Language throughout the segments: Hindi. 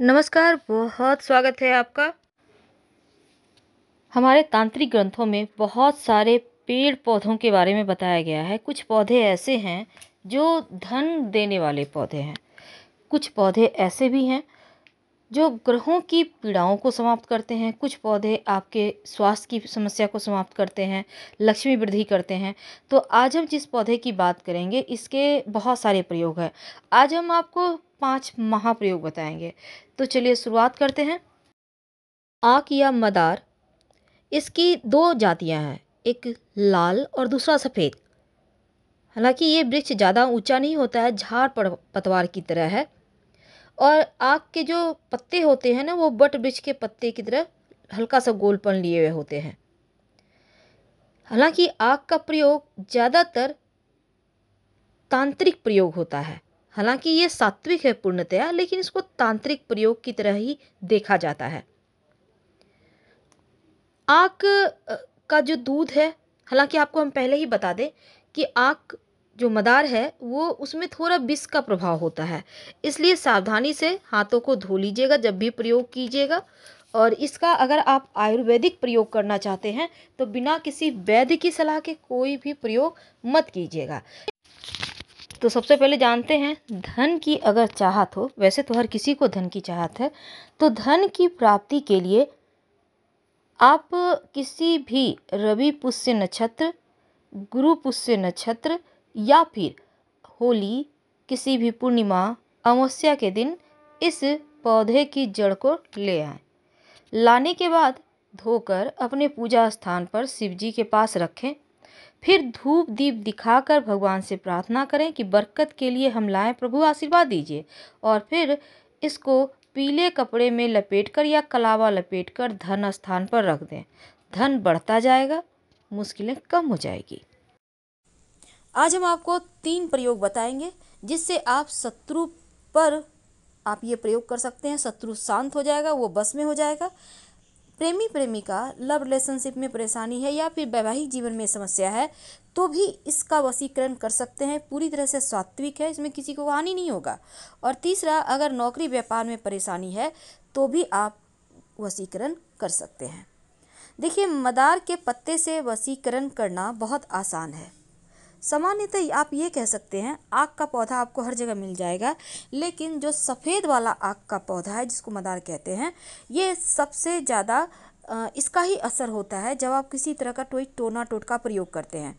नमस्कार बहुत स्वागत है आपका हमारे तांत्रिक ग्रंथों में बहुत सारे पेड़ पौधों के बारे में बताया गया है कुछ पौधे ऐसे हैं जो धन देने वाले पौधे हैं कुछ पौधे ऐसे भी हैं जो ग्रहों की पीड़ाओं को समाप्त करते हैं कुछ पौधे आपके स्वास्थ्य की समस्या को समाप्त करते हैं लक्ष्मी वृद्धि करते हैं तो आज हम जिस पौधे की बात करेंगे इसके बहुत सारे प्रयोग हैं आज हम आपको पांच महाप्रयोग बताएंगे तो चलिए शुरुआत करते हैं आक या मदार इसकी दो जातियां हैं एक लाल और दूसरा सफ़ेद हालांकि ये वृक्ष ज़्यादा ऊंचा नहीं होता है झाड़ पतवार की तरह है और आग के जो पत्ते होते हैं ना वो बट वृक्ष के पत्ते की तरह हल्का सा गोलपन लिए हुए होते हैं हालांकि आग का प्रयोग ज़्यादातर तांत्रिक प्रयोग होता है हालांकि ये सात्विक है पूर्णतया लेकिन इसको तांत्रिक प्रयोग की तरह ही देखा जाता है आक का जो दूध है हालांकि आपको हम पहले ही बता दें कि आक जो मदार है वो उसमें थोड़ा विष का प्रभाव होता है इसलिए सावधानी से हाथों को धो लीजिएगा जब भी प्रयोग कीजिएगा और इसका अगर आप आयुर्वेदिक प्रयोग करना चाहते हैं तो बिना किसी वैद्य की सलाह के कोई भी प्रयोग मत कीजिएगा तो सबसे पहले जानते हैं धन की अगर चाहत हो वैसे तो हर किसी को धन की चाहत है तो धन की प्राप्ति के लिए आप किसी भी रवि पुष्य नक्षत्र गुरु पुष्य नक्षत्र या फिर होली किसी भी पूर्णिमा अमावस्या के दिन इस पौधे की जड़ को ले आए लाने के बाद धोकर अपने पूजा स्थान पर शिव जी के पास रखें फिर धूप दीप दिखाकर भगवान से प्रार्थना करें कि बरकत के लिए हम लाएँ प्रभु आशीर्वाद दीजिए और फिर इसको पीले कपड़े में लपेटकर या कलावा लपेटकर धन स्थान पर रख दें धन बढ़ता जाएगा मुश्किलें कम हो जाएगी आज हम आपको तीन प्रयोग बताएंगे जिससे आप शत्रु पर आप ये प्रयोग कर सकते हैं शत्रु शांत हो जाएगा वो बस में हो जाएगा प्रेमी प्रेमिका लव रिलेशनशिप में परेशानी है या फिर वैवाहिक जीवन में समस्या है तो भी इसका वसीकरण कर सकते हैं पूरी तरह से सात्विक है इसमें किसी को हानि नहीं होगा और तीसरा अगर नौकरी व्यापार में परेशानी है तो भी आप वसीकरण कर सकते हैं देखिए मदार के पत्ते से वसीकरण करना बहुत आसान है सामान्यतः आप ये कह सकते हैं आग का पौधा आपको हर जगह मिल जाएगा लेकिन जो सफ़ेद वाला आग का पौधा है जिसको मदार कहते हैं ये सबसे ज़्यादा इसका ही असर होता है जब आप किसी तरह का टोई टोना टोटका प्रयोग करते हैं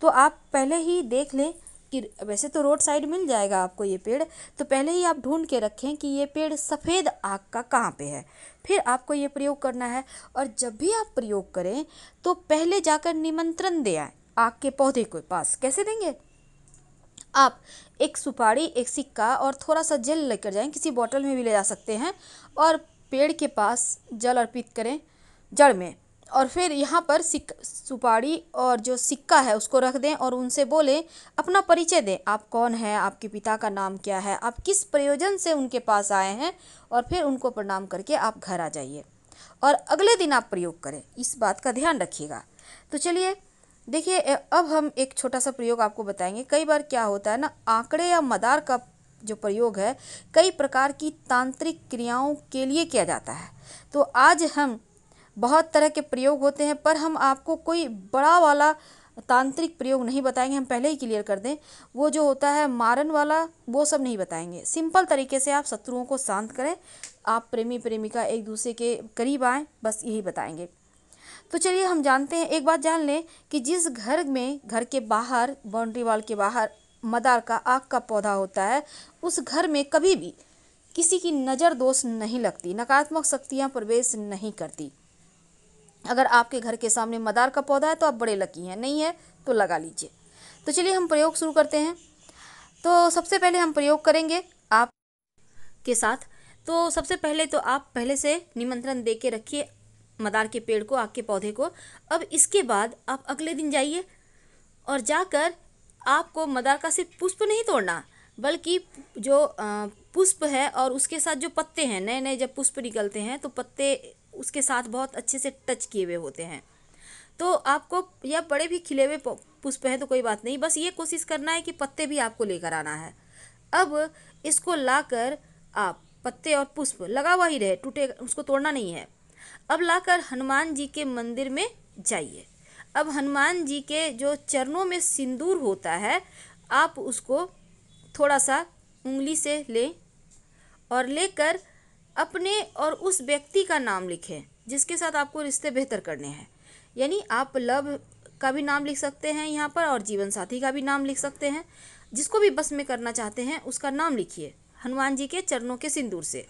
तो आप पहले ही देख लें कि वैसे तो रोड साइड मिल जाएगा आपको ये पेड़ तो पहले ही आप ढूंढ के रखें कि ये पेड़ सफ़ेद आग का कहाँ पे है फिर आपको ये प्रयोग करना है और जब भी आप प्रयोग करें तो पहले जाकर निमंत्रण दे आए आग के पौधे के पास कैसे देंगे आप एक सुपारी एक सिक्का और थोड़ा सा जल लेकर जाएं किसी बॉटल में भी ले जा सकते हैं और पेड़ के पास जल अर्पित करें जड़ में और फिर यहाँ पर सिक सुपारी और जो सिक्का है उसको रख दें और उनसे बोलें अपना परिचय दें आप कौन हैं आपके पिता का नाम क्या है आप किस प्रयोजन से उनके पास आए हैं और फिर उनको प्रणाम करके आप घर आ जाइए और अगले दिन आप प्रयोग करें इस बात का ध्यान रखिएगा तो चलिए देखिए अब हम एक छोटा सा प्रयोग आपको बताएंगे कई बार क्या होता है ना आंकड़े या मदार का जो प्रयोग है कई प्रकार की तांत्रिक क्रियाओं के लिए किया जाता है तो आज हम बहुत तरह के प्रयोग होते हैं पर हम आपको कोई बड़ा वाला तांत्रिक प्रयोग नहीं बताएंगे हम पहले ही क्लियर कर दें वो जो होता है मारन वाला वो सब नहीं बताएंगे सिंपल तरीके से आप शत्रुओं को शांत करें आप प्रेमी प्रेमिका एक दूसरे के करीब आएँ बस यही बताएंगे तो चलिए हम जानते हैं एक बात जान लें कि जिस घर में घर के बाहर बाउंड्री वाल के बाहर मदार का आग का पौधा होता है उस घर में कभी भी किसी की नज़र दोष नहीं लगती नकारात्मक शक्तियाँ प्रवेश नहीं करती अगर आपके घर के सामने मदार का पौधा है तो आप बड़े लकी हैं नहीं है तो लगा लीजिए तो चलिए हम प्रयोग शुरू करते हैं तो सबसे पहले हम प्रयोग करेंगे आप के साथ तो सबसे पहले तो आप पहले से निमंत्रण दे के रखिए मदार के पेड़ को आग के पौधे को अब इसके बाद आप अगले दिन जाइए और जाकर आपको मदार का सिर्फ पुष्प नहीं तोड़ना बल्कि जो पुष्प है और उसके साथ जो पत्ते हैं नए नए जब पुष्प निकलते हैं तो पत्ते उसके साथ बहुत अच्छे से टच किए हुए होते हैं तो आपको या बड़े भी खिले हुए पुष्प हैं तो कोई बात नहीं बस ये कोशिश करना है कि पत्ते भी आपको लेकर आना है अब इसको लाकर आप पत्ते और पुष्प लगा हुआ ही रहे टूटे उसको तोड़ना नहीं है अब लाकर हनुमान जी के मंदिर में जाइए अब हनुमान जी के जो चरणों में सिंदूर होता है आप उसको थोड़ा सा उंगली से लें और लेकर अपने और उस व्यक्ति का नाम लिखें जिसके साथ आपको रिश्ते बेहतर करने हैं यानी आप लव का भी नाम लिख सकते हैं यहाँ पर और जीवन साथी का भी नाम लिख सकते हैं जिसको भी बस में करना चाहते हैं उसका नाम लिखिए हनुमान जी के चरणों के सिंदूर से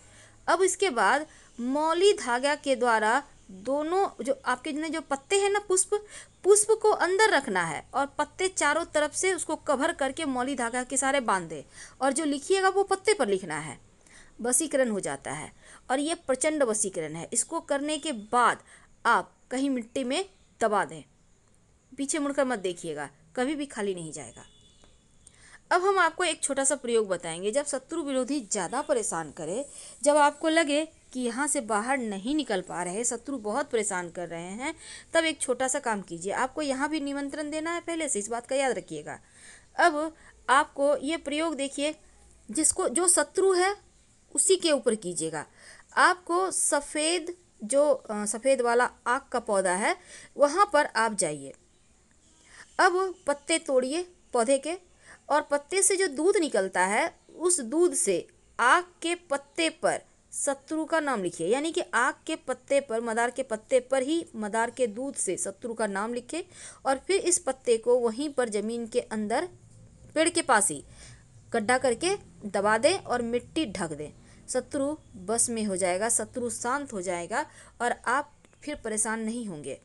अब इसके बाद मौली धागा के द्वारा दोनों जो आपके जितने जो पत्ते हैं ना पुष्प पुष्प को अंदर रखना है और पत्ते चारों तरफ से उसको कवर करके मौली धागा के सारे बांध दें और जो लिखिएगा वो पत्ते पर लिखना है वसीकरण हो जाता है और ये प्रचंड वसीकरण है इसको करने के बाद आप कहीं मिट्टी में दबा दें पीछे मुड़कर मत देखिएगा कभी भी खाली नहीं जाएगा अब हम आपको एक छोटा सा प्रयोग बताएंगे जब शत्रु विरोधी ज़्यादा परेशान करे जब आपको लगे कि यहाँ से बाहर नहीं निकल पा रहे शत्रु बहुत परेशान कर रहे हैं तब एक छोटा सा काम कीजिए आपको यहाँ भी निमंत्रण देना है पहले से इस बात का याद रखिएगा अब आपको ये प्रयोग देखिए जिसको जो शत्रु है उसी के ऊपर कीजिएगा आपको सफ़ेद जो सफ़ेद वाला आग का पौधा है वहाँ पर आप जाइए अब पत्ते तोड़िए पौधे के और पत्ते से जो दूध निकलता है उस दूध से आग के पत्ते पर शत्रु का नाम लिखिए यानी कि आग के पत्ते पर मदार के पत्ते पर ही मदार के दूध से शत्रु का नाम लिखे और फिर इस पत्ते को वहीं पर ज़मीन के अंदर पेड़ के पास ही गड्ढा करके दबा दें और मिट्टी ढक दें शत्रु बस में हो जाएगा शत्रु शांत हो जाएगा और आप फिर परेशान नहीं होंगे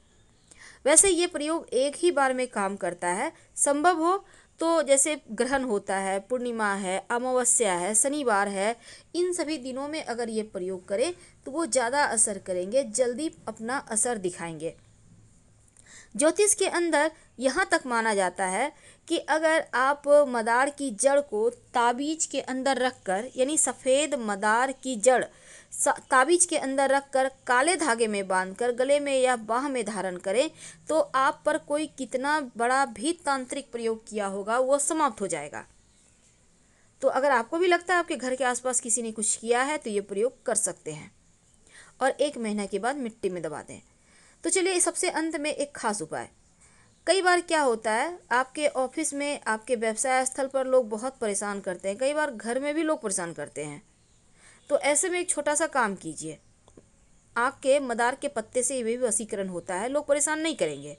वैसे ये प्रयोग एक ही बार में काम करता है संभव हो तो जैसे ग्रहण होता है पूर्णिमा है अमावस्या है शनिवार है इन सभी दिनों में अगर ये प्रयोग करें तो वो ज़्यादा असर करेंगे जल्दी अपना असर दिखाएंगे ज्योतिष के अंदर यहाँ तक माना जाता है कि अगर आप मदार की जड़ को ताबीज के अंदर रखकर यानी सफ़ेद मदार की जड़ ताबीज के अंदर रखकर काले धागे में बांधकर गले में या बाह में धारण करें तो आप पर कोई कितना बड़ा भी तांत्रिक प्रयोग किया होगा वो समाप्त हो जाएगा तो अगर आपको भी लगता है आपके घर के आसपास किसी ने कुछ किया है तो ये प्रयोग कर सकते हैं और एक महीना के बाद मिट्टी में दबा दें तो चलिए सबसे अंत में एक खास उपाय कई बार क्या होता है आपके ऑफिस में आपके व्यवसाय स्थल पर लोग बहुत परेशान करते हैं कई बार घर में भी लोग परेशान करते हैं तो ऐसे में एक छोटा सा काम कीजिए आँख के मदार के पत्ते से भी वसीकरण होता है लोग परेशान नहीं करेंगे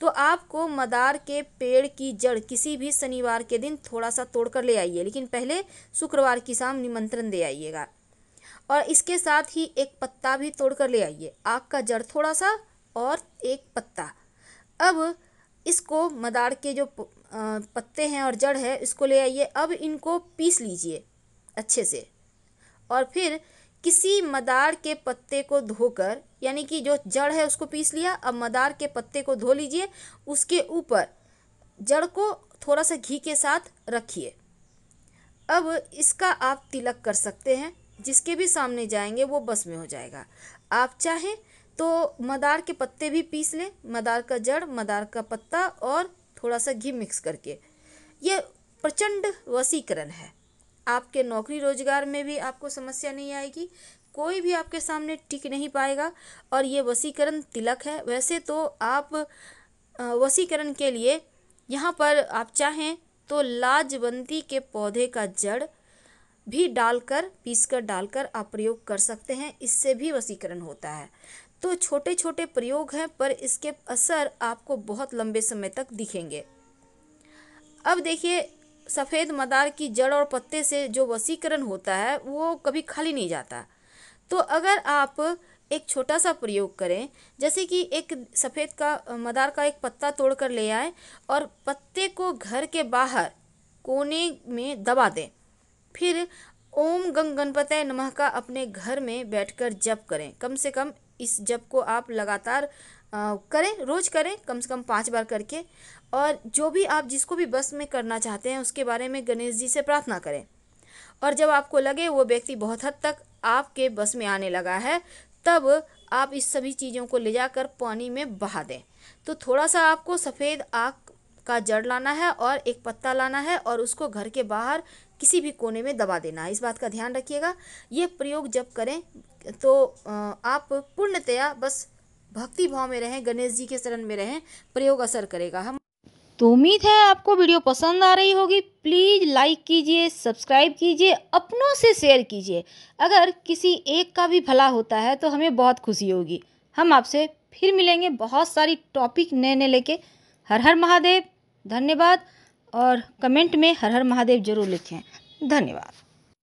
तो आपको मदार के पेड़ की जड़ किसी भी शनिवार के दिन थोड़ा सा तोड़ कर ले आइए लेकिन पहले शुक्रवार की शाम निमंत्रण दे आइएगा और इसके साथ ही एक पत्ता भी तोड़ कर ले आइए आग का जड़ थोड़ा सा और एक पत्ता अब इसको मदार के जो पत्ते हैं और जड़ है इसको ले आइए अब इनको पीस लीजिए अच्छे से और फिर किसी मदार के पत्ते को धोकर यानी कि जो जड़ है उसको पीस लिया अब मदार के पत्ते को धो लीजिए उसके ऊपर जड़ को थोड़ा सा घी के साथ रखिए अब इसका आप तिलक कर सकते हैं जिसके भी सामने जाएंगे वो बस में हो जाएगा आप चाहें तो मदार के पत्ते भी पीस लें मदार का जड़ मदार का पत्ता और थोड़ा सा घी मिक्स करके ये प्रचंड वसीकरण है आपके नौकरी रोजगार में भी आपको समस्या नहीं आएगी कोई भी आपके सामने टिक नहीं पाएगा और ये वसीकरण तिलक है वैसे तो आप वसीकरण के लिए यहाँ पर आप चाहें तो लाजवंती के पौधे का जड़ भी डालकर पीस कर डालकर आप प्रयोग कर सकते हैं इससे भी वसीकरण होता है तो छोटे छोटे प्रयोग हैं पर इसके असर आपको बहुत लंबे समय तक दिखेंगे अब देखिए सफ़ेद मदार की जड़ और पत्ते से जो वसीकरण होता है वो कभी खाली नहीं जाता तो अगर आप एक छोटा सा प्रयोग करें जैसे कि एक सफ़ेद का मदार का एक पत्ता तोड़ कर ले आए और पत्ते को घर के बाहर कोने में दबा दें फिर ओम गंग गणपतय नमः का अपने घर में बैठकर जप करें कम से कम इस जप को आप लगातार आ, करें रोज करें कम से कम पाँच बार करके और जो भी आप जिसको भी बस में करना चाहते हैं उसके बारे में गणेश जी से प्रार्थना करें और जब आपको लगे वो व्यक्ति बहुत हद तक आपके बस में आने लगा है तब आप इस सभी चीज़ों को ले जाकर पानी में बहा दें तो थोड़ा सा आपको सफ़ेद आग का जड़ लाना है और एक पत्ता लाना है और उसको घर के बाहर किसी भी कोने में दबा देना इस बात का ध्यान रखिएगा ये प्रयोग जब करें तो आप पूर्णतया बस भक्ति भाव में रहें गणेश जी के शरण में रहें प्रयोग असर करेगा हम तो उम्मीद है आपको वीडियो पसंद आ रही होगी प्लीज़ लाइक कीजिए सब्सक्राइब कीजिए अपनों से शेयर कीजिए अगर किसी एक का भी भला होता है तो हमें बहुत खुशी होगी हम आपसे फिर मिलेंगे बहुत सारी टॉपिक नए नए लेके हर हर महादेव धन्यवाद और कमेंट में हर हर महादेव जरूर लिखें धन्यवाद